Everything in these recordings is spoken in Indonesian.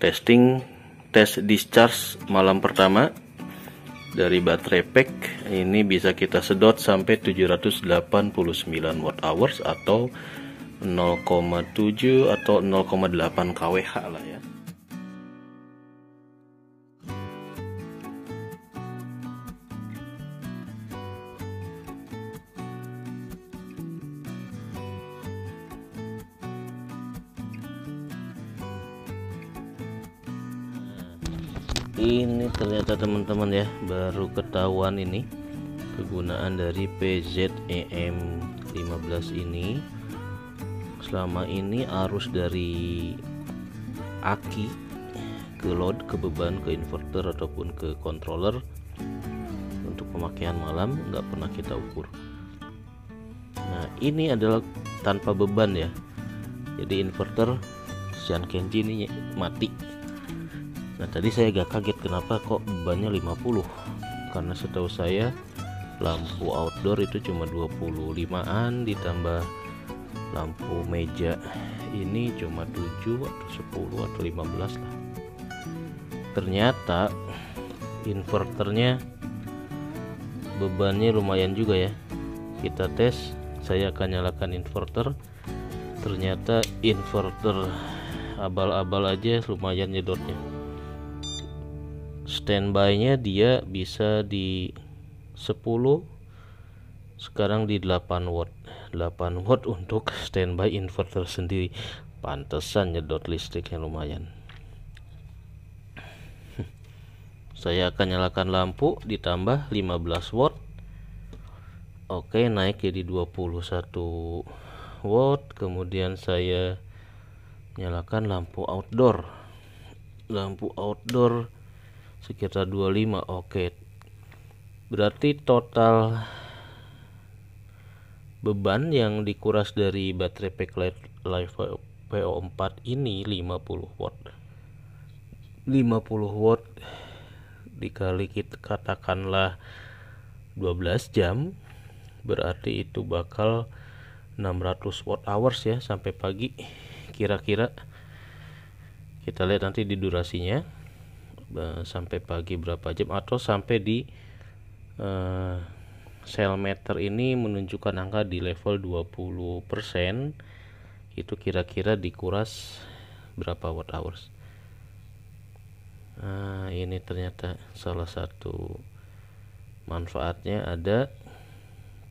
testing tes discharge malam pertama dari baterai pack ini bisa kita sedot sampai 789 watt hours atau 0,7 atau 0,8 kWh lah ya ternyata teman-teman ya baru ketahuan ini kegunaan dari PZEM 15 ini selama ini arus dari aki ke load ke beban ke inverter ataupun ke controller untuk pemakaian malam nggak pernah kita ukur nah ini adalah tanpa beban ya jadi inverter Sian Kenji ini mati Nah tadi saya agak kaget kenapa kok bebannya 50 karena setahu saya lampu outdoor itu cuma 25an ditambah lampu meja ini cuma 7 atau 10 atau 15 lah ternyata inverternya bebannya lumayan juga ya kita tes saya akan nyalakan inverter ternyata inverter abal-abal aja lumayan nyedotnya standby-nya dia bisa di 10 sekarang di 8 watt 8 watt untuk standby inverter sendiri pantesan nyedot listriknya lumayan saya akan nyalakan lampu ditambah 15 watt oke naik jadi 21 watt kemudian saya nyalakan lampu outdoor lampu outdoor sekitar 25 oke berarti total beban yang dikuras dari baterai backlight live PO4 ini 50 watt 50 watt dikali kita katakanlah 12 jam berarti itu bakal 600 watt hours ya sampai pagi kira-kira kita lihat nanti di durasinya Eh, sampai pagi berapa jam atau sampai di uh, sel meter ini menunjukkan angka di level 20% itu kira-kira dikuras berapa watt hours nah, ini ternyata salah satu manfaatnya ada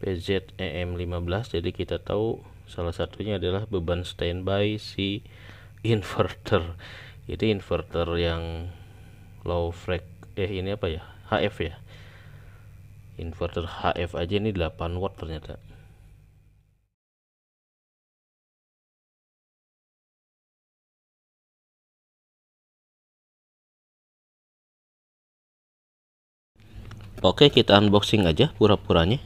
PZEM15 jadi kita tahu salah satunya adalah beban standby si inverter jadi inverter yang low frek eh ini apa ya HF ya inverter HF aja ini 8 watt ternyata Oke kita unboxing aja pura-puranya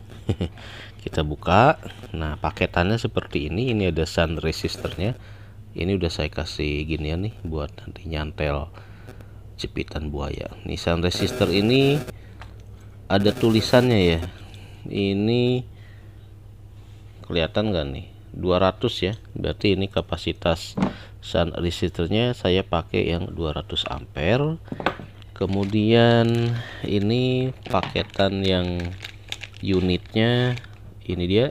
kita buka nah paketannya seperti ini ini ada sun resistornya. ini udah saya kasih gini ya nih buat nanti nyantel jepitan buaya Nissan resistor ini ada tulisannya ya ini kelihatan nggak nih 200 ya berarti ini kapasitas sun resistornya saya pakai yang 200 ampere kemudian ini paketan yang unitnya ini dia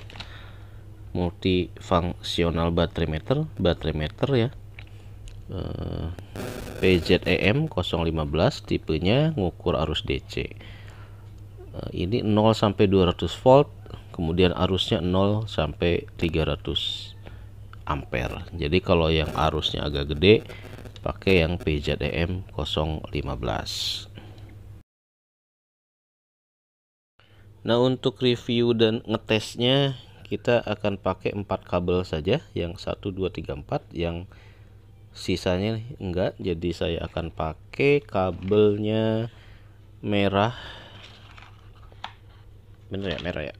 multifungsional battery meter battery meter ya Eh, PZEM 015 tipenya ngukur arus DC eh, ini 0 sampai 200 volt kemudian arusnya 0 sampai 300 ampere jadi kalau yang arusnya agak gede pakai yang PZEM 015 Nah untuk review dan ngetesnya kita akan pakai 4 kabel saja yang 1 2 3 4 yang sisanya enggak jadi saya akan pakai kabelnya merah bener ya merah ya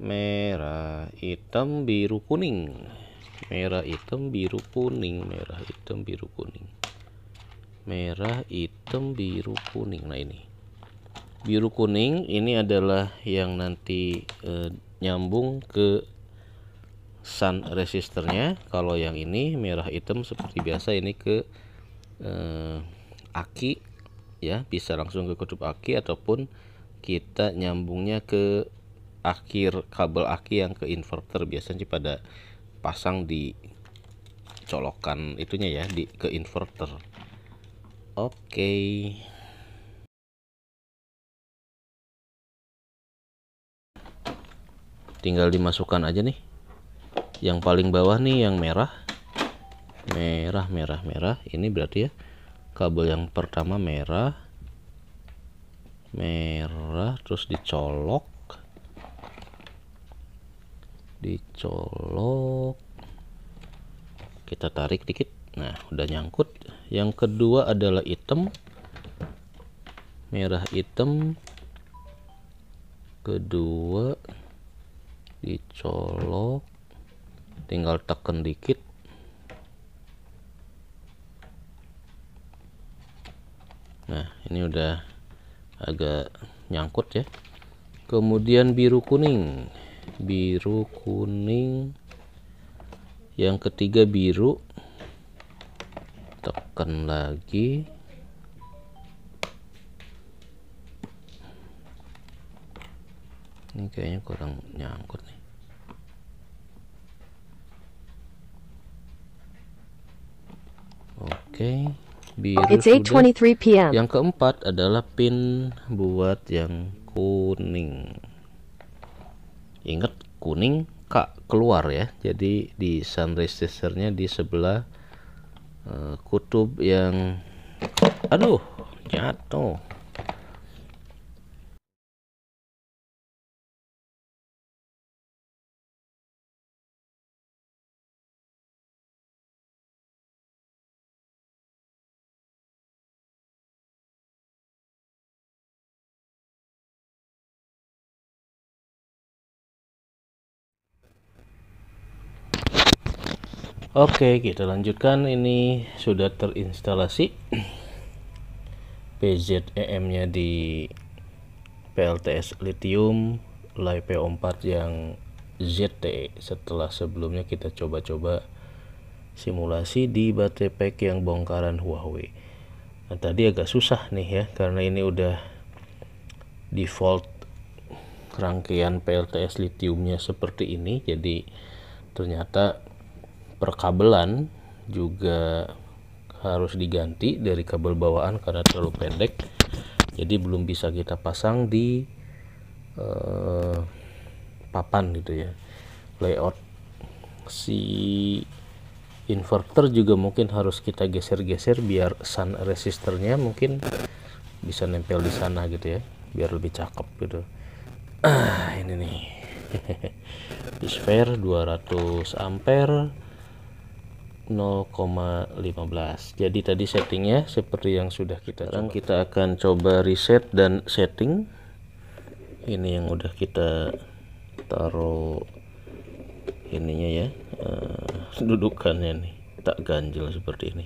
merah hitam biru kuning merah hitam biru kuning merah hitam biru kuning merah hitam biru kuning nah ini biru kuning ini adalah yang nanti eh, nyambung ke sun resistornya kalau yang ini merah hitam seperti biasa ini ke eh, aki ya bisa langsung ke kutub aki ataupun kita nyambungnya ke akhir kabel aki yang ke inverter biasanya pada pasang di colokan itunya ya di ke inverter oke okay. tinggal dimasukkan aja nih yang paling bawah nih yang merah merah merah merah ini berarti ya kabel yang pertama merah merah terus dicolok dicolok kita tarik dikit nah udah nyangkut yang kedua adalah item merah item kedua dicolok tinggal tekan dikit nah ini udah agak nyangkut ya kemudian biru kuning biru kuning yang ketiga biru tekan lagi ini kayaknya kurang nyangkut nih okay. biru oh, It's 8:23 PM. Yang keempat adalah pin buat yang kuning. Ingat kuning kak keluar ya. Jadi di sunrise testernya di sebelah uh, kutub yang aduh jatuh. Oke, kita lanjutkan. Ini sudah terinstalasi PZEM-nya di PLTS Lithium LiPo4 yang ZT. E. Setelah sebelumnya kita coba-coba simulasi di baterai pack yang bongkaran Huawei. Nah, tadi agak susah nih ya karena ini udah default rangkaian PLTS Lithium-nya seperti ini. Jadi ternyata perkabelan juga harus diganti dari kabel bawaan karena terlalu pendek jadi belum bisa kita pasang di uh, papan gitu ya layout si inverter juga mungkin harus kita geser-geser biar sun resisternya mungkin bisa nempel di sana gitu ya biar lebih cakep gitu ah ini nih Isfair 200 ampere 0,15 jadi tadi settingnya seperti yang sudah kita sekarang coba. kita akan coba reset dan setting ini yang udah kita taruh ininya ya uh, dudukannya nih tak ganjil seperti ini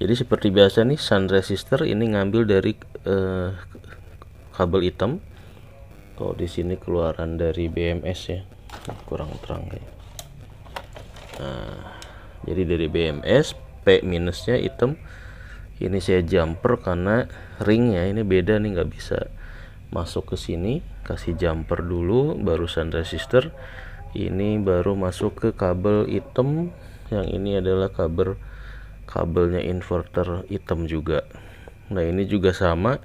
jadi seperti biasa nih sun resistor ini ngambil dari uh, kabel hitam kalau di sini keluaran dari BMS ya kurang terang ya nah jadi dari BMS P minusnya hitam. ini saya jumper karena ringnya ini beda nih nggak bisa masuk ke sini kasih jumper dulu barusan resistor ini baru masuk ke kabel hitam. yang ini adalah kabel kabelnya inverter hitam juga nah ini juga sama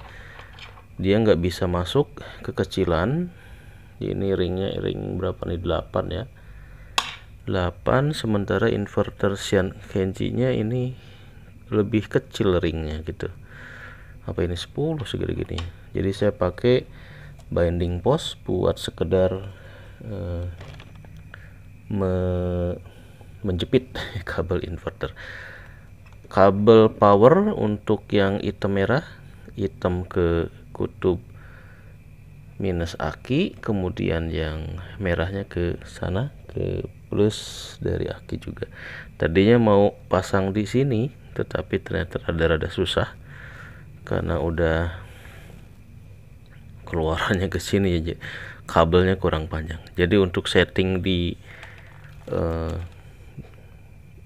dia nggak bisa masuk kekecilan ini ringnya ring berapa nih 8 ya 8 sementara inverter Sian kenji ini lebih kecil ringnya gitu apa ini 10 segede gini jadi saya pakai binding post buat sekedar uh, me menjepit kabel inverter kabel power untuk yang hitam merah hitam ke kutub minus aki kemudian yang merahnya ke sana ke plus dari aki juga tadinya mau pasang di sini tetapi ternyata ada rada susah karena udah keluarannya ke sini aja ya, kabelnya kurang panjang jadi untuk setting di eh,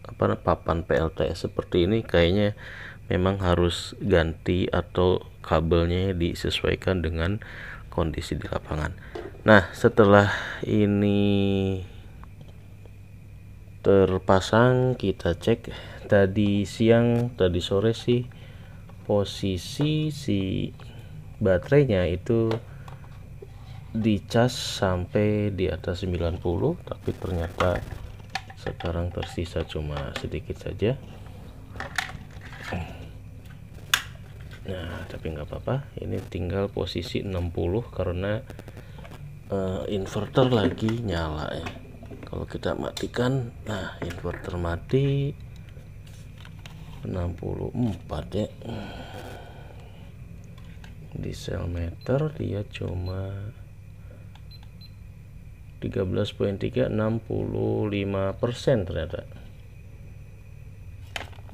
apa papan PLTS seperti ini kayaknya memang harus ganti atau kabelnya disesuaikan dengan kondisi di lapangan. Nah, setelah ini terpasang kita cek tadi siang tadi sore sih posisi si baterainya itu dicas sampai di atas 90 tapi ternyata sekarang tersisa cuma sedikit saja nah tapi nggak apa-apa ini tinggal posisi 60 karena uh, inverter lagi nyala ya kalau kita matikan nah inverter mati 64 ya di sel meter dia cuma 13.3 65 persen ternyata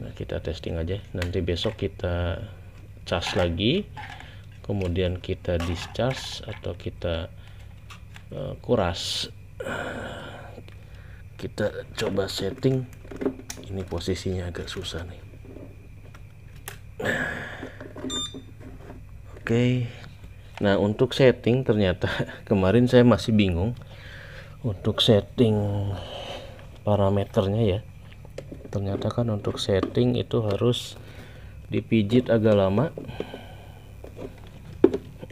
nah kita testing aja nanti besok kita charge lagi kemudian kita discharge atau kita uh, kuras kita coba setting ini posisinya agak susah nih nah. oke nah untuk setting ternyata kemarin saya masih bingung untuk setting parameternya ya ternyata kan untuk setting itu harus dipijit agak lama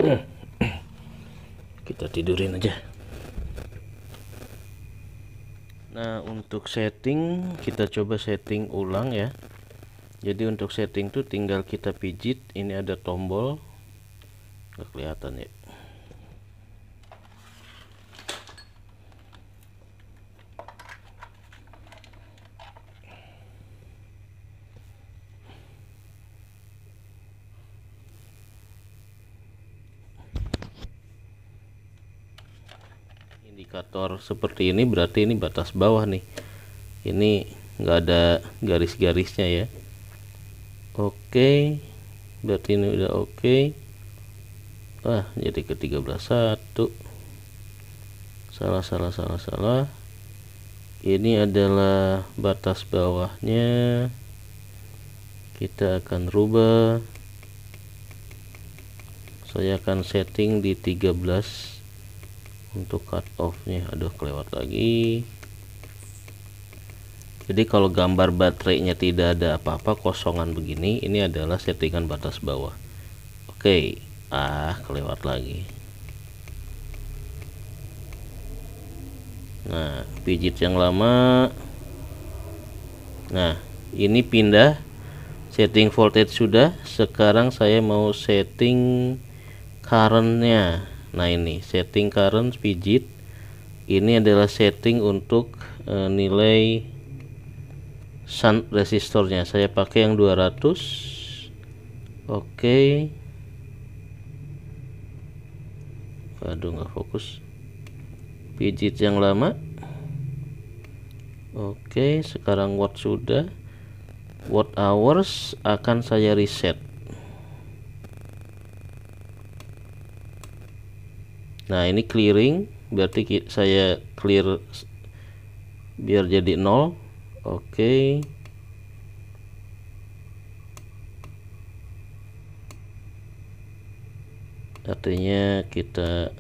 kita tidurin aja Nah untuk setting kita coba setting ulang ya jadi untuk setting tuh tinggal kita pijit ini ada tombol nggak kelihatan ya seperti ini berarti ini batas bawah nih ini nggak ada garis-garisnya ya oke okay. berarti ini udah oke okay. ah jadi ke 13 satu salah salah salah salah ini adalah batas bawahnya kita akan rubah saya akan setting di 13 untuk cut offnya aduh kelewat lagi jadi kalau gambar baterainya tidak ada apa-apa kosongan begini ini adalah settingan batas bawah oke ah kelewat lagi nah pijit yang lama nah ini pindah setting voltage sudah sekarang saya mau setting current nya nah ini setting current pijit ini adalah setting untuk e, nilai sun resistornya saya pakai yang 200 oke okay. aduh nggak fokus pijit yang lama oke okay, sekarang watt sudah watt hours akan saya reset nah ini clearing berarti saya clear biar jadi nol oke okay. artinya kita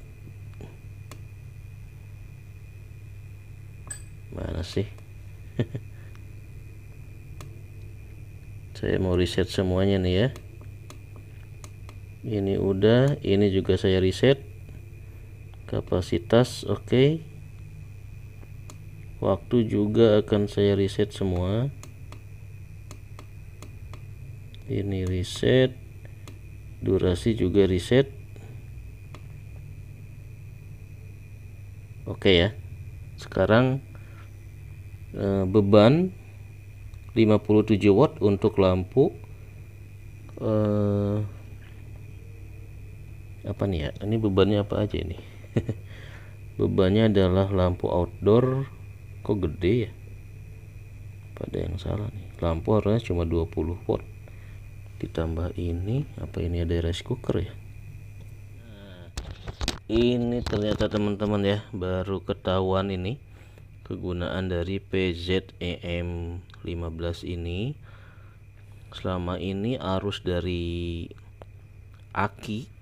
mana sih saya mau reset semuanya nih ya ini udah ini juga saya reset kapasitas oke okay. waktu juga akan saya reset semua ini reset durasi juga reset oke okay ya sekarang eh, beban 57 watt untuk lampu eh, apa nih ya ini bebannya apa aja ini bebannya adalah lampu outdoor kok gede ya pada yang salah nih lampu harusnya cuma 20 watt ditambah ini apa ini ada rice cooker ya ini ternyata teman-teman ya baru ketahuan ini kegunaan dari PZEM 15 ini selama ini arus dari aki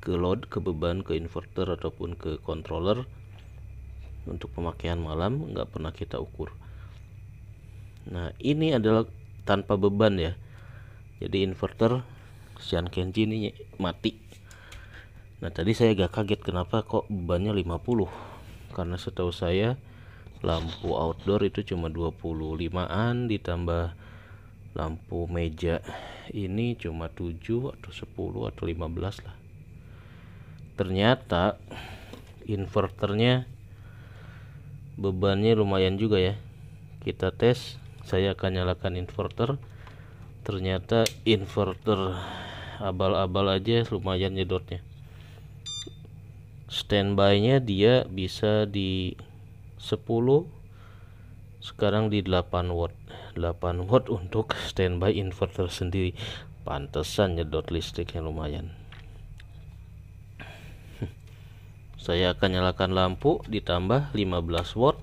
ke load ke beban ke inverter ataupun ke controller untuk pemakaian malam nggak pernah kita ukur nah ini adalah tanpa beban ya jadi inverter Sian Kenji ini mati nah tadi saya agak kaget kenapa kok bebannya 50 karena setahu saya lampu outdoor itu cuma 25an ditambah lampu meja ini cuma 7 atau 10 atau 15 lah ternyata inverternya bebannya lumayan juga ya kita tes saya akan nyalakan inverter ternyata inverter abal-abal aja lumayan nyedotnya standby nya dia bisa di 10 sekarang di 8 watt 8 watt untuk standby inverter sendiri pantesan nyedot listriknya lumayan saya akan nyalakan lampu ditambah 15 watt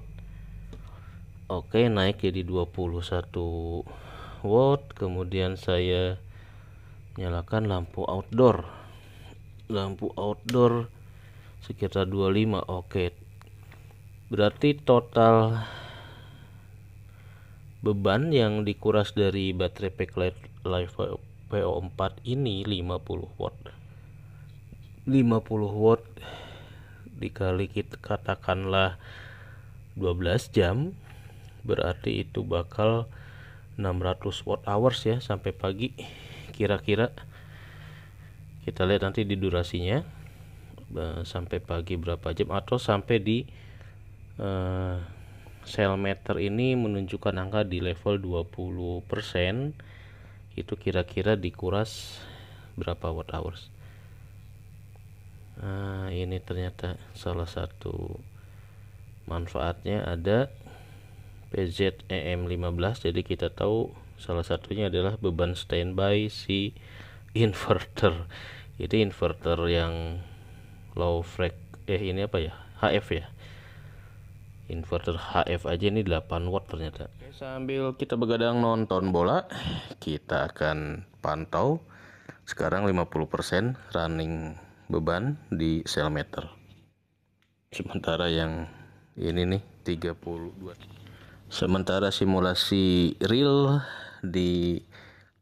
oke naik jadi 21 watt kemudian saya nyalakan lampu outdoor lampu outdoor sekitar 25 oke berarti total beban yang dikuras dari baterai backlight live PO4 ini 50 watt 50 watt dikali kita katakanlah 12 jam berarti itu bakal 600 watt hours ya sampai pagi kira-kira kita lihat nanti di durasinya sampai pagi berapa jam atau sampai di uh, sel meter ini menunjukkan angka di level 20% itu kira-kira dikuras berapa watt hours nah, ini ternyata salah satu manfaatnya ada PZEM15 jadi kita tahu salah satunya adalah beban standby si inverter jadi inverter yang low frek eh ini apa ya HF ya inverter HF aja ini 8 watt ternyata Oke, sambil kita begadang nonton bola kita akan pantau sekarang 50% running beban di sel meter sementara yang ini nih 32 sementara simulasi real di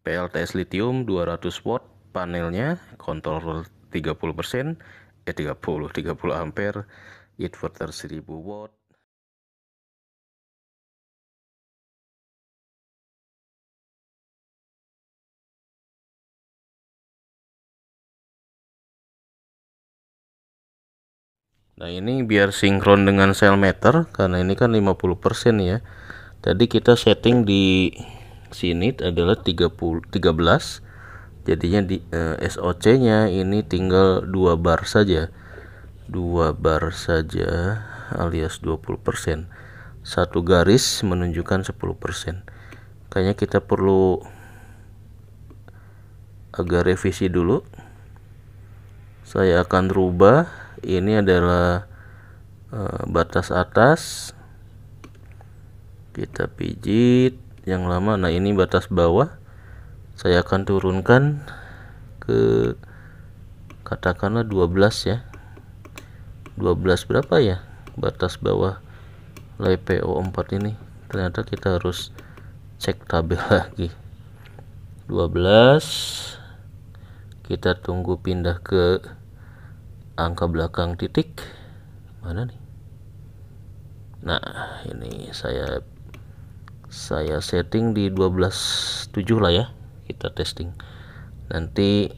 PLTS lithium 200 watt panelnya kontrol 30% eh 30 30 ampere inverter 1000 watt Nah ini biar sinkron dengan sel meter karena ini kan 50% ya. Tadi kita setting di sini adalah 30 13 jadinya di eh, SOC-nya ini tinggal 2 bar saja. 2 bar saja alias 20%. Satu garis menunjukkan 10%. Kayaknya kita perlu agak revisi dulu. Saya akan rubah ini adalah eh, batas atas kita pijit yang lama nah ini batas bawah saya akan turunkan ke katakanlah 12 ya 12 berapa ya batas bawah LPO 4 ini ternyata kita harus cek tabel lagi 12 kita tunggu pindah ke angka belakang titik mana nih nah ini saya saya setting di 12.7 lah ya kita testing nanti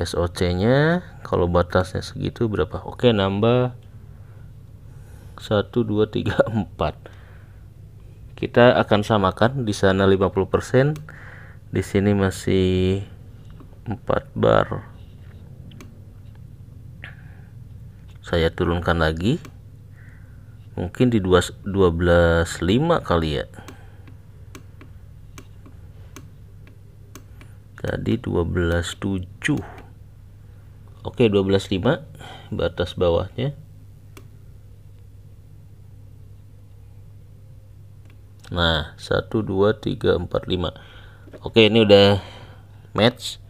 SOC nya kalau batasnya segitu berapa oke nambah 1 2 3 4 kita akan samakan di sana 50% di sini masih 4 bar saya turunkan lagi mungkin di 12.5 kali ya tadi 12.7 oke 12.5 batas bawahnya nah 1 2 3 4 5 oke ini udah match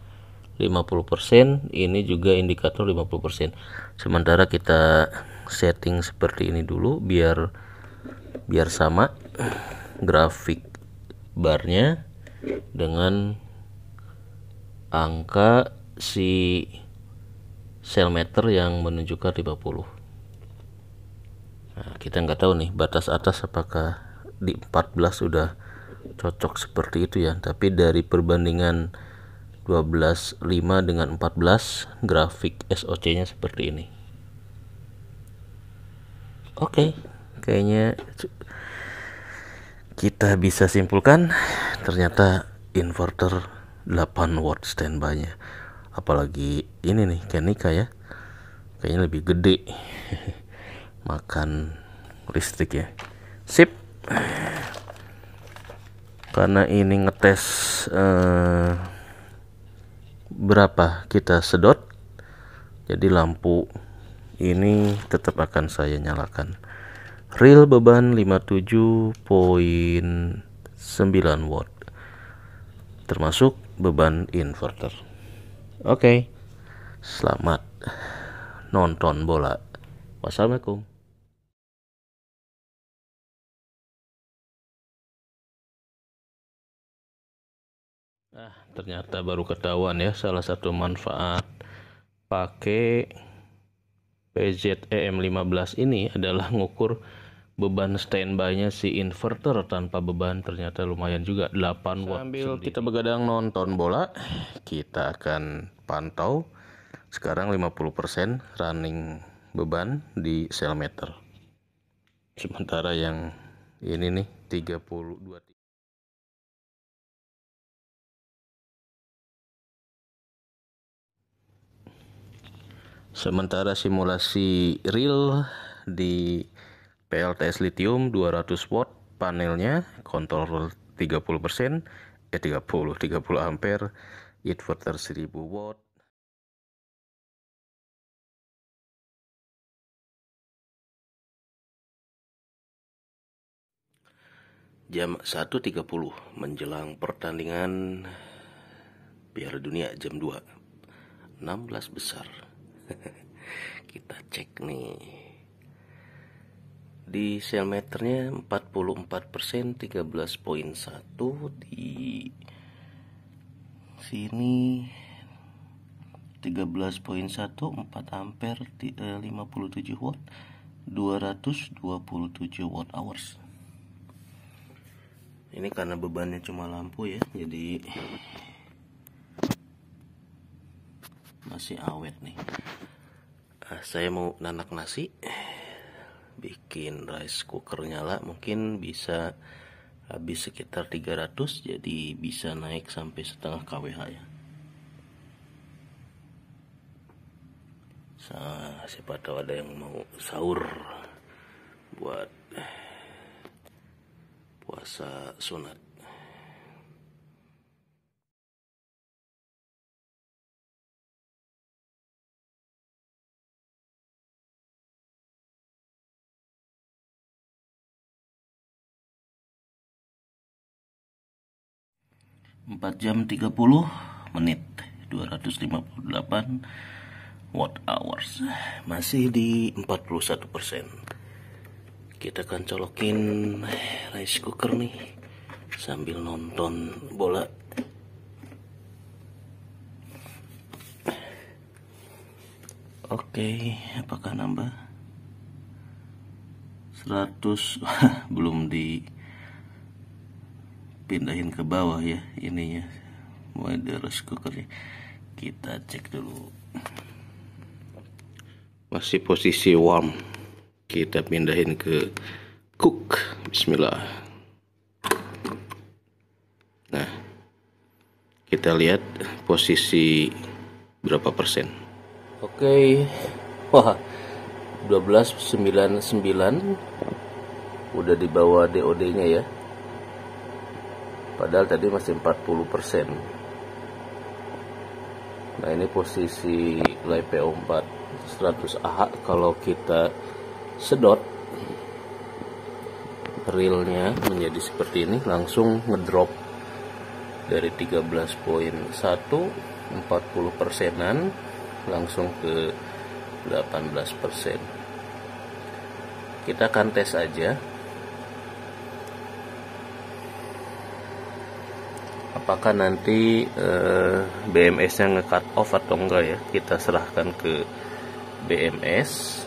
50% ini juga indikator 50% sementara kita setting seperti ini dulu biar biar sama grafik barnya dengan angka si sel meter yang menunjukkan 50 nah, kita nggak tahu nih batas atas apakah di 14 sudah cocok seperti itu ya tapi dari perbandingan 12.5 dengan 14 grafik SOC nya seperti ini oke okay, kayaknya kita bisa simpulkan ternyata inverter 8 watt standby nya apalagi ini nih Kenika ya kayaknya lebih gede makan listrik ya sip karena ini ngetes uh, berapa kita sedot jadi lampu ini tetap akan saya nyalakan real beban 57.9 watt termasuk beban inverter oke okay. selamat nonton bola wassalamualaikum ternyata baru ketahuan ya salah satu manfaat pakai PZEM15 ini adalah ngukur beban standby-nya si inverter tanpa beban ternyata lumayan juga 8 watt. Sambil kita begadang nonton bola, kita akan pantau sekarang 50% running beban di cell meter. Sementara yang ini nih 32 Sementara simulasi real di PLTS lithium 200 watt panelnya kontrol 30% eh 30 30 ampere inverter 1000 watt jam 1.30 menjelang pertandingan Piala Dunia jam 2 16 besar kita cek nih di sel meternya 44% 13.1 di sini 13.1 4 ampere 57 eh, watt 227 watt hours ini karena bebannya cuma lampu ya jadi masih awet nih ah, saya mau nanak nasi bikin rice cooker nyala mungkin bisa habis sekitar 300 jadi bisa naik sampai setengah kWh ya nah, siapa tahu ada yang mau sahur buat eh, puasa sunat 4 jam 30 menit 258 watt hours masih di 41 persen kita akan colokin rice cooker nih sambil nonton bola oke okay, apakah nambah 100 belum di pindahin ke bawah ya ininya mulai rice ya. kita cek dulu masih posisi warm kita pindahin ke cook bismillah nah kita lihat posisi berapa persen oke okay. wah 1299 udah dibawa bawah DOD nya ya padahal tadi masih 40% nah ini posisi nilai PO4 100 AH kalau kita sedot realnya menjadi seperti ini langsung ngedrop dari 13.1 40 persenan langsung ke 18 persen kita akan tes aja apakah nanti eh, BMS-nya nge off atau enggak ya kita serahkan ke BMS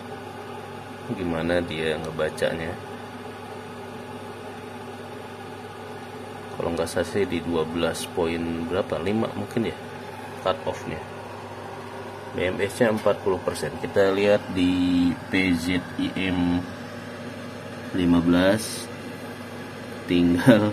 gimana dia ngebacanya kalau nggak salah sih di 12 poin berapa 5 mungkin ya cut off nya BMS nya 40% kita lihat di PZIM 15 tinggal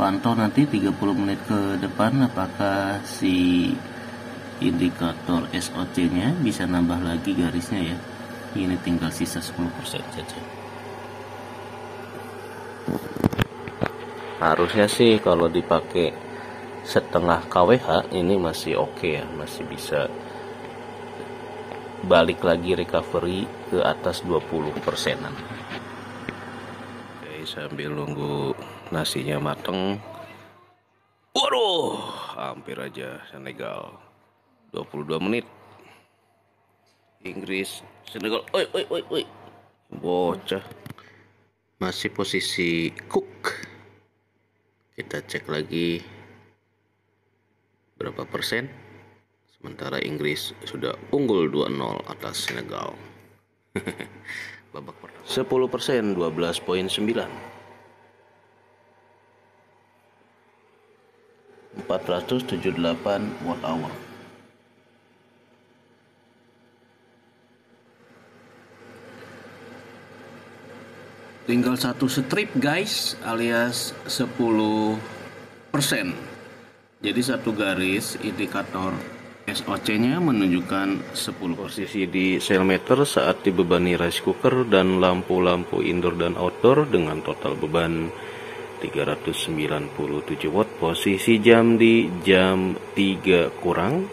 pantau nanti 30 menit ke depan apakah si indikator SOC nya bisa nambah lagi garisnya ya ini tinggal sisa 10% saja harusnya sih kalau dipakai setengah KWH ini masih oke okay ya masih bisa balik lagi recovery ke atas 20 persenan oke sambil nunggu nasinya mateng waduh hampir aja Senegal 22 menit Inggris Senegal oi oi oi oi bocah masih posisi Cook kita cek lagi berapa persen sementara Inggris sudah unggul 2-0 atas Senegal babak pertama 10 persen poin sembilan. 478 watt hour tinggal satu strip guys alias 10% jadi satu garis indikator SOC nya menunjukkan 10 posisi di cell meter saat dibebani rice cooker dan lampu-lampu indoor dan outdoor dengan total beban 397 watt posisi jam di jam 3 kurang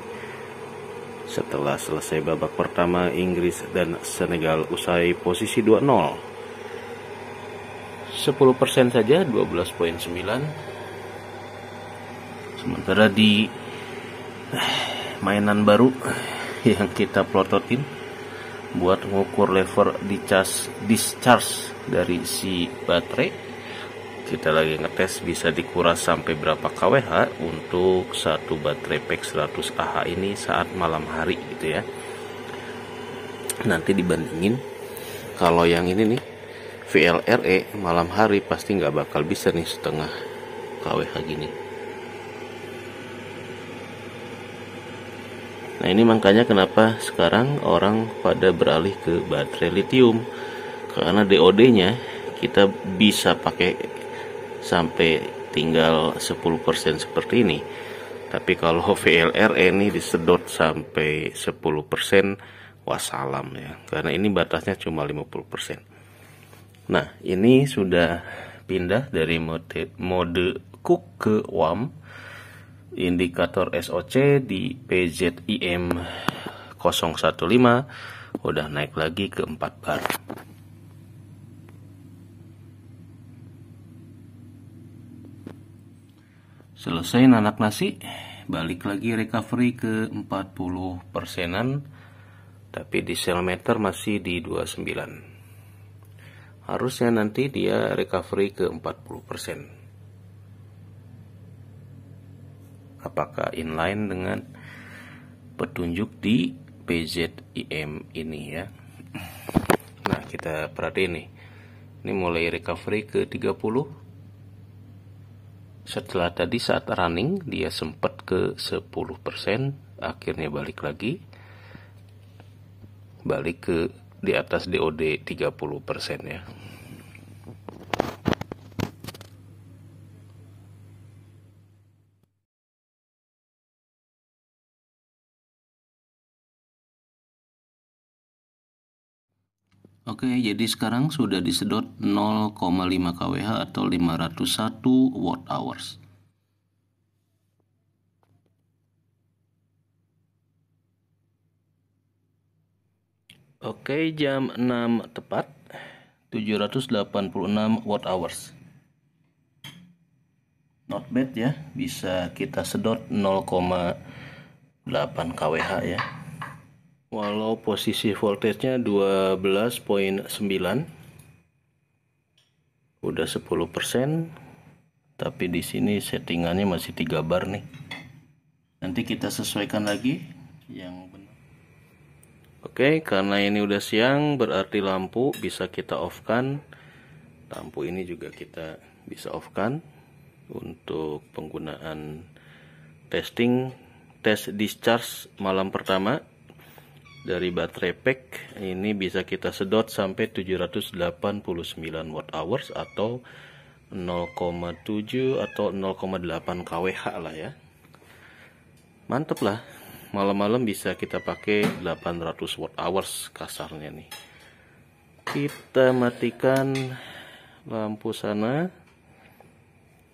setelah selesai babak pertama Inggris dan Senegal usai posisi 2-0 10% saja 12.9 sementara di mainan baru yang kita plototin buat ngukur lever discharge, discharge dari si baterai kita lagi ngetes bisa dikuras sampai berapa kWh untuk satu baterai pack 100 Ah ini saat malam hari gitu ya nanti dibandingin kalau yang ini nih VLRE malam hari pasti nggak bakal bisa nih setengah kWh gini nah ini makanya kenapa sekarang orang pada beralih ke baterai lithium karena DOD nya kita bisa pakai sampai tinggal 10% seperti ini tapi kalau VLR ini disedot sampai 10% wassalam ya karena ini batasnya cuma 50% nah ini sudah pindah dari mode, mode cook ke warm. indikator SOC di PZIM 015 udah naik lagi ke 4 bar Selesai nanak nasi, balik lagi recovery ke 40 persenan, tapi di sel meter masih di 29. Harusnya nanti dia recovery ke 40 persen. Apakah inline dengan petunjuk di PZIM ini ya? Nah, kita perhatiin nih. Ini mulai recovery ke 30, setelah tadi saat running dia sempat ke 10%, akhirnya balik lagi. Balik ke di atas DOD 30% ya. Oke, jadi sekarang sudah disedot 0,5 kWh atau 501 watt hours. Oke, jam 6 tepat 786 watt hours. Not bad ya, bisa kita sedot 0,8 kWh ya walau posisi voltage-nya 12.9 udah 10% tapi di sini settingannya masih 3 bar nih nanti kita sesuaikan lagi yang benar Oke karena ini udah siang berarti lampu bisa kita off kan lampu ini juga kita bisa off kan untuk penggunaan testing test discharge malam pertama dari baterai pack ini bisa kita sedot sampai 789 watt hours atau 0,7 atau 0,8 kWh lah ya mantep lah malam-malam bisa kita pakai 800 watt hours kasarnya nih kita matikan lampu sana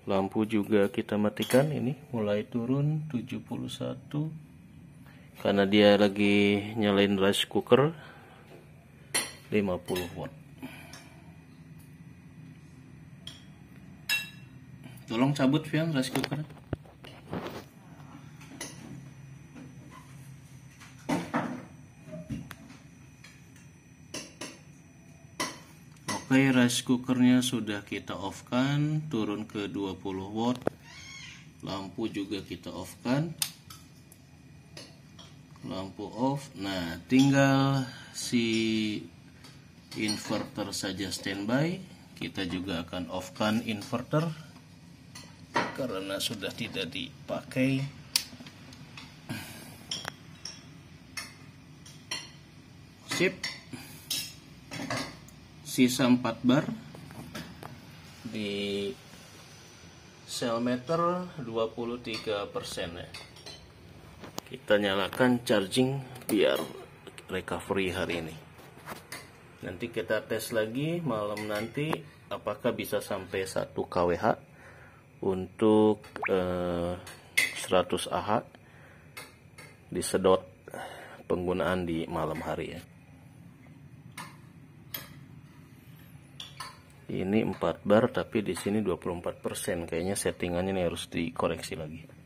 lampu juga kita matikan ini mulai turun 71 karena dia lagi nyalain rice cooker 50 watt tolong cabut Vian rice cooker oke rice cookernya sudah kita off kan turun ke 20 watt lampu juga kita off kan lampu off nah tinggal si inverter saja standby kita juga akan off kan inverter karena sudah tidak dipakai sip sisa 4 bar di sel meter 23% ya kita nyalakan charging biar recovery hari ini nanti kita tes lagi malam nanti apakah bisa sampai 1 kWh untuk eh, 100 AH disedot penggunaan di malam hari ya ini 4 bar tapi di sini 24% kayaknya settingannya ini harus dikoreksi lagi